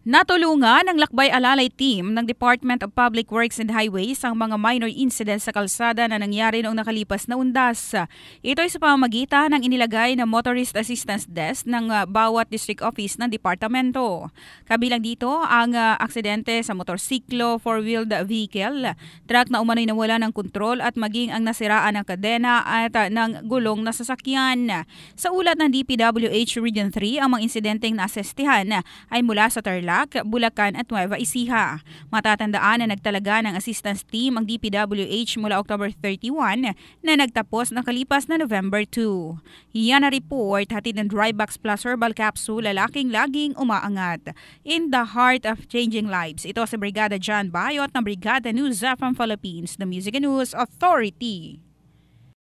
Natulungan ng Lakbay Alalay Team ng Department of Public Works and Highways ang mga minor incidents sa kalsada na nangyari noong nakalipas na undas. Ito ay sa pamamagitan ng inilagay na Motorist Assistance Desk ng ah, bawat district office ng departamento. Kabilang dito ang ah, aksidente sa motorsiklo, four-wheeled vehicle, truck na umano'y nawala ng kontrol at maging ang nasiraan ng kadena at ah, ng gulong na sasakyan. Sa ulat ng DPWH Region 3, ang mga insidenteng nasestihan ay mula sa Tarlac Tarlac, Bulacan at Nueva Ecija. Matatandaan na nagtalaga ng assistance team ang DPWH mula October 31 na nagtapos nakalipas na November 2. Yan na report hatid ng Drybox Plus Herbal Capsule lalaking laging umaangat. In the heart of changing lives, ito sa Brigada John Bayot ng Brigada News from Philippines, the Music and News Authority.